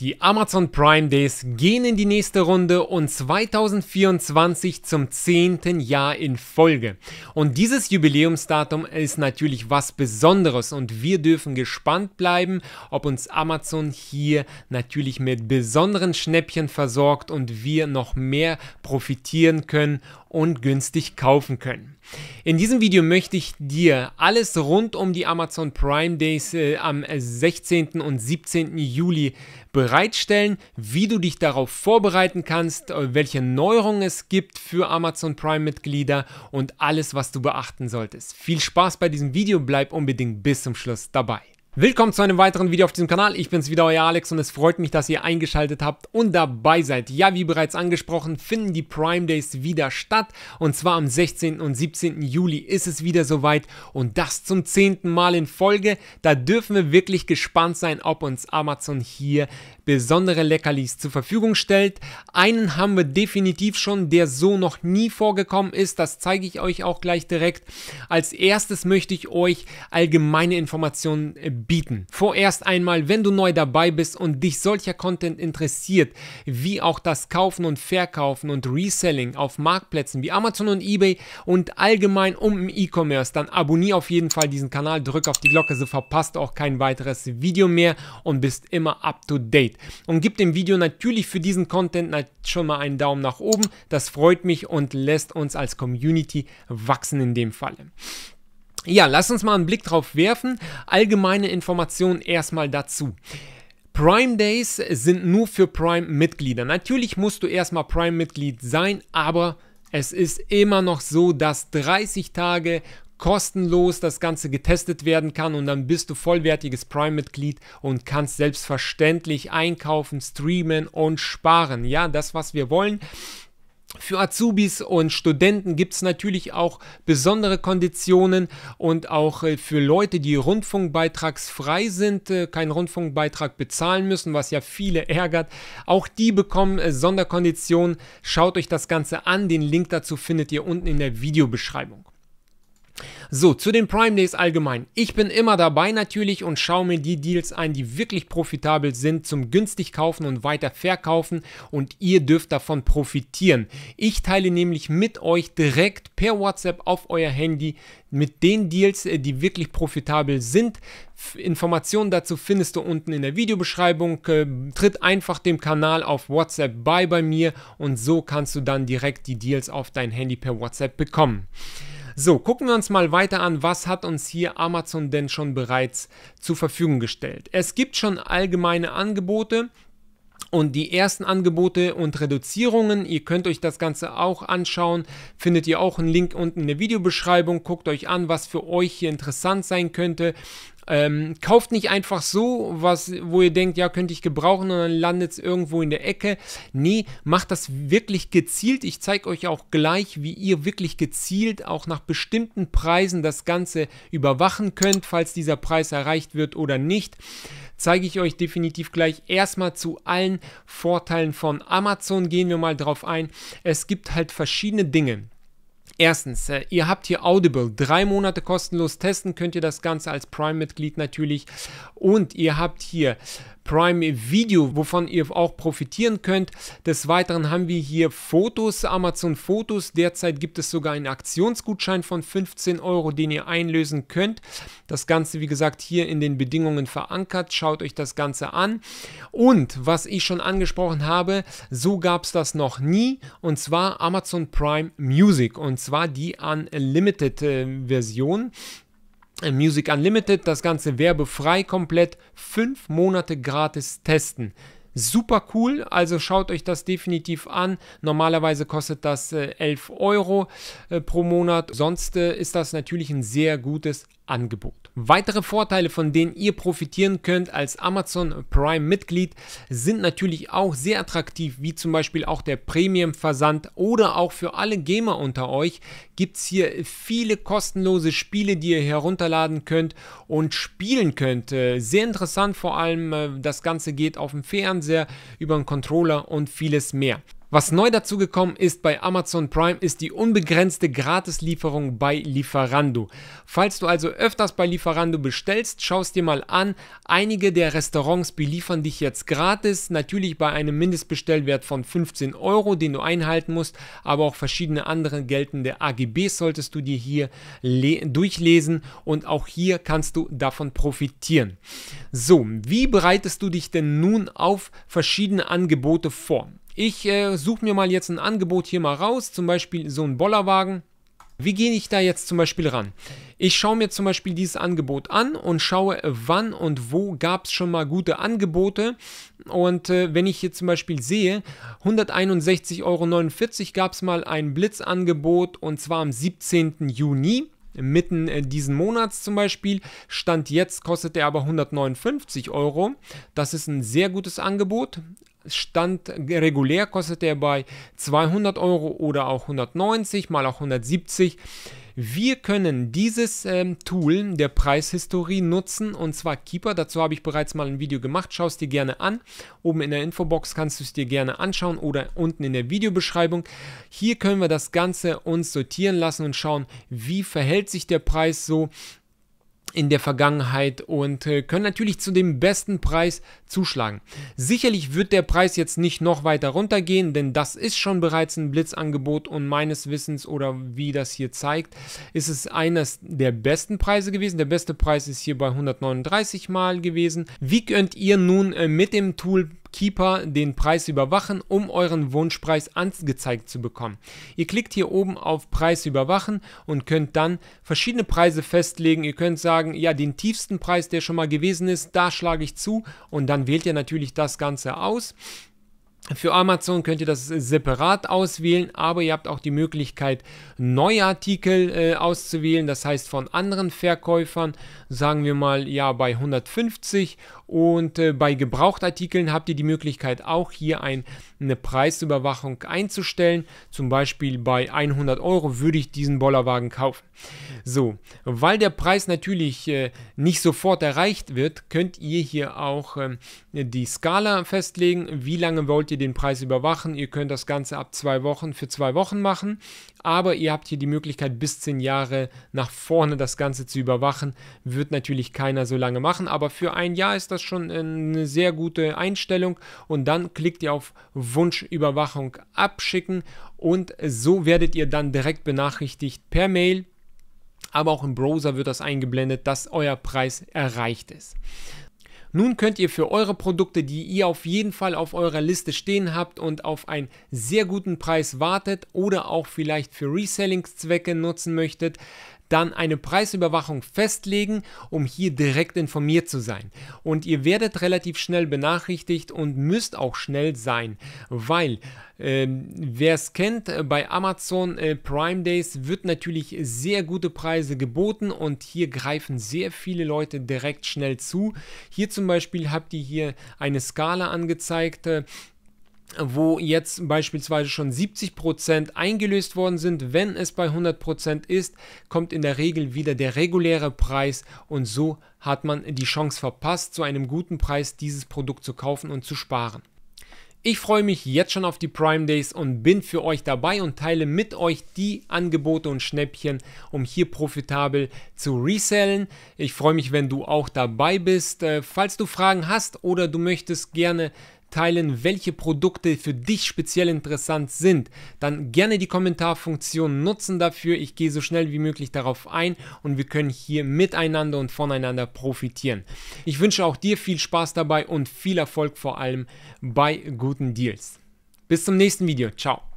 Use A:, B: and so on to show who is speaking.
A: Die Amazon Prime Days gehen in die nächste Runde und 2024 zum zehnten Jahr in Folge. Und dieses Jubiläumsdatum ist natürlich was Besonderes und wir dürfen gespannt bleiben, ob uns Amazon hier natürlich mit besonderen Schnäppchen versorgt und wir noch mehr profitieren können und günstig kaufen können. In diesem Video möchte ich dir alles rund um die Amazon Prime Days äh, am 16. Äh, und 17. Juli bereitstellen, wie du dich darauf vorbereiten kannst, äh, welche Neuerungen es gibt für Amazon Prime Mitglieder und alles, was du beachten solltest. Viel Spaß bei diesem Video, bleib unbedingt bis zum Schluss dabei. Willkommen zu einem weiteren Video auf diesem Kanal. Ich bin's wieder, euer Alex und es freut mich, dass ihr eingeschaltet habt und dabei seid. Ja, wie bereits angesprochen, finden die Prime Days wieder statt und zwar am 16. und 17. Juli ist es wieder soweit und das zum 10. Mal in Folge. Da dürfen wir wirklich gespannt sein, ob uns Amazon hier besondere Leckerlis zur Verfügung stellt. Einen haben wir definitiv schon, der so noch nie vorgekommen ist. Das zeige ich euch auch gleich direkt. Als erstes möchte ich euch allgemeine Informationen bieten. Vorerst einmal, wenn du neu dabei bist und dich solcher Content interessiert, wie auch das Kaufen und Verkaufen und Reselling auf Marktplätzen wie Amazon und eBay und allgemein um im E-Commerce, dann abonniere auf jeden Fall diesen Kanal, drück auf die Glocke, so verpasst du auch kein weiteres Video mehr und bist immer up to date. Und gib dem Video natürlich für diesen Content schon mal einen Daumen nach oben, das freut mich und lässt uns als Community wachsen in dem Falle. Ja, lass uns mal einen Blick drauf werfen. Allgemeine Informationen erstmal dazu. Prime Days sind nur für Prime-Mitglieder. Natürlich musst du erstmal Prime-Mitglied sein, aber es ist immer noch so, dass 30 Tage kostenlos das Ganze getestet werden kann und dann bist du vollwertiges Prime-Mitglied und kannst selbstverständlich einkaufen, streamen und sparen. Ja, das, was wir wollen. Für Azubis und Studenten gibt es natürlich auch besondere Konditionen und auch äh, für Leute, die rundfunkbeitragsfrei sind, äh, keinen Rundfunkbeitrag bezahlen müssen, was ja viele ärgert. Auch die bekommen äh, Sonderkonditionen. Schaut euch das Ganze an. Den Link dazu findet ihr unten in der Videobeschreibung. So, zu den Prime Days allgemein. Ich bin immer dabei natürlich und schaue mir die Deals an, die wirklich profitabel sind, zum günstig kaufen und weiter verkaufen und ihr dürft davon profitieren. Ich teile nämlich mit euch direkt per WhatsApp auf euer Handy mit den Deals, äh, die wirklich profitabel sind. Informationen dazu findest du unten in der Videobeschreibung. Äh, tritt einfach dem Kanal auf WhatsApp bei bei mir und so kannst du dann direkt die Deals auf dein Handy per WhatsApp bekommen. So, gucken wir uns mal weiter an, was hat uns hier Amazon denn schon bereits zur Verfügung gestellt. Es gibt schon allgemeine Angebote, und die ersten Angebote und Reduzierungen, ihr könnt euch das Ganze auch anschauen, findet ihr auch einen Link unten in der Videobeschreibung, guckt euch an, was für euch hier interessant sein könnte. Ähm, kauft nicht einfach so, was, wo ihr denkt, ja, könnte ich gebrauchen und dann landet es irgendwo in der Ecke. Nee, macht das wirklich gezielt. Ich zeige euch auch gleich, wie ihr wirklich gezielt auch nach bestimmten Preisen das Ganze überwachen könnt, falls dieser Preis erreicht wird oder nicht zeige ich euch definitiv gleich erstmal zu allen Vorteilen von Amazon. Gehen wir mal drauf ein. Es gibt halt verschiedene Dinge. Erstens, äh, ihr habt hier Audible. Drei Monate kostenlos testen könnt ihr das Ganze als Prime-Mitglied natürlich. Und ihr habt hier Prime Video, wovon ihr auch profitieren könnt. Des Weiteren haben wir hier Fotos, Amazon Fotos. Derzeit gibt es sogar einen Aktionsgutschein von 15 Euro, den ihr einlösen könnt. Das Ganze, wie gesagt, hier in den Bedingungen verankert. Schaut euch das Ganze an. Und was ich schon angesprochen habe, so gab es das noch nie. Und zwar Amazon Prime Music. Und und zwar die Unlimited-Version. Äh, äh, Music Unlimited, das Ganze werbefrei komplett, fünf Monate gratis testen. Super cool, also schaut euch das definitiv an. Normalerweise kostet das 11 äh, Euro pro Monat. Sonst ist das natürlich ein sehr gutes Angebot. Weitere Vorteile, von denen ihr profitieren könnt als Amazon Prime Mitglied, sind natürlich auch sehr attraktiv, wie zum Beispiel auch der Premium Versand oder auch für alle Gamer unter euch gibt es hier viele kostenlose Spiele, die ihr herunterladen könnt und spielen könnt. Äh, sehr interessant vor allem, äh, das Ganze geht auf dem Fernseher, über einen Controller und vieles mehr. Was neu dazugekommen ist bei Amazon Prime ist die unbegrenzte Gratislieferung bei Lieferando. Falls du also öfters bei Lieferando bestellst, schau es dir mal an. Einige der Restaurants beliefern dich jetzt gratis, natürlich bei einem Mindestbestellwert von 15 Euro, den du einhalten musst, aber auch verschiedene andere geltende AGBs solltest du dir hier durchlesen und auch hier kannst du davon profitieren. So, wie bereitest du dich denn nun auf verschiedene Angebote vor? Ich äh, suche mir mal jetzt ein Angebot hier mal raus, zum Beispiel so einen Bollerwagen. Wie gehe ich da jetzt zum Beispiel ran? Ich schaue mir zum Beispiel dieses Angebot an und schaue, wann und wo gab es schon mal gute Angebote. Und äh, wenn ich hier zum Beispiel sehe, 161,49 Euro gab es mal ein Blitzangebot und zwar am 17. Juni. Mitten äh, diesen Monats zum Beispiel. Stand jetzt kostet er aber 159 Euro. Das ist ein sehr gutes Angebot. Stand regulär kostet er bei 200 Euro oder auch 190 mal auch 170. Wir können dieses ähm, Tool der Preishistorie nutzen und zwar Keeper. Dazu habe ich bereits mal ein Video gemacht. Schau es dir gerne an. Oben in der Infobox kannst du es dir gerne anschauen oder unten in der Videobeschreibung. Hier können wir das Ganze uns sortieren lassen und schauen, wie verhält sich der Preis so in der Vergangenheit und äh, können natürlich zu dem besten Preis zuschlagen. Sicherlich wird der Preis jetzt nicht noch weiter runtergehen, denn das ist schon bereits ein Blitzangebot und meines Wissens oder wie das hier zeigt, ist es eines der besten Preise gewesen. Der beste Preis ist hier bei 139 mal gewesen. Wie könnt ihr nun äh, mit dem Tool Keeper den Preis überwachen, um euren Wunschpreis angezeigt zu bekommen. Ihr klickt hier oben auf Preis überwachen und könnt dann verschiedene Preise festlegen. Ihr könnt sagen, ja, den tiefsten Preis, der schon mal gewesen ist, da schlage ich zu und dann wählt ihr natürlich das Ganze aus. Für Amazon könnt ihr das separat auswählen, aber ihr habt auch die Möglichkeit, neue Artikel äh, auszuwählen. Das heißt von anderen Verkäufern, sagen wir mal ja bei 150 und äh, bei Gebrauchtartikeln habt ihr die Möglichkeit auch hier ein, eine Preisüberwachung einzustellen. Zum Beispiel bei 100 Euro würde ich diesen Bollerwagen kaufen. So, weil der Preis natürlich äh, nicht sofort erreicht wird, könnt ihr hier auch ähm, die Skala festlegen, wie lange wollt könnt ihr den Preis überwachen, ihr könnt das Ganze ab zwei Wochen für zwei Wochen machen, aber ihr habt hier die Möglichkeit, bis zehn Jahre nach vorne das Ganze zu überwachen. Wird natürlich keiner so lange machen, aber für ein Jahr ist das schon äh, eine sehr gute Einstellung und dann klickt ihr auf Wunschüberwachung abschicken und so werdet ihr dann direkt benachrichtigt per Mail aber auch im Browser wird das eingeblendet, dass euer Preis erreicht ist. Nun könnt ihr für eure Produkte, die ihr auf jeden Fall auf eurer Liste stehen habt und auf einen sehr guten Preis wartet oder auch vielleicht für Resellingszwecke nutzen möchtet, dann eine Preisüberwachung festlegen, um hier direkt informiert zu sein. Und ihr werdet relativ schnell benachrichtigt und müsst auch schnell sein, weil äh, wer es kennt, äh, bei Amazon äh, Prime Days wird natürlich sehr gute Preise geboten und hier greifen sehr viele Leute direkt schnell zu. Hier zum Beispiel habt ihr hier eine Skala angezeigt. Äh, wo jetzt beispielsweise schon 70% eingelöst worden sind. Wenn es bei 100% ist, kommt in der Regel wieder der reguläre Preis und so hat man die Chance verpasst, zu einem guten Preis dieses Produkt zu kaufen und zu sparen. Ich freue mich jetzt schon auf die Prime Days und bin für euch dabei und teile mit euch die Angebote und Schnäppchen, um hier profitabel zu resellen. Ich freue mich, wenn du auch dabei bist. Äh, falls du Fragen hast oder du möchtest gerne teilen, welche Produkte für dich speziell interessant sind, dann gerne die Kommentarfunktion nutzen dafür. Ich gehe so schnell wie möglich darauf ein und wir können hier miteinander und voneinander profitieren. Ich wünsche auch dir viel Spaß dabei und viel Erfolg vor allem bei guten Deals. Bis zum nächsten Video. Ciao.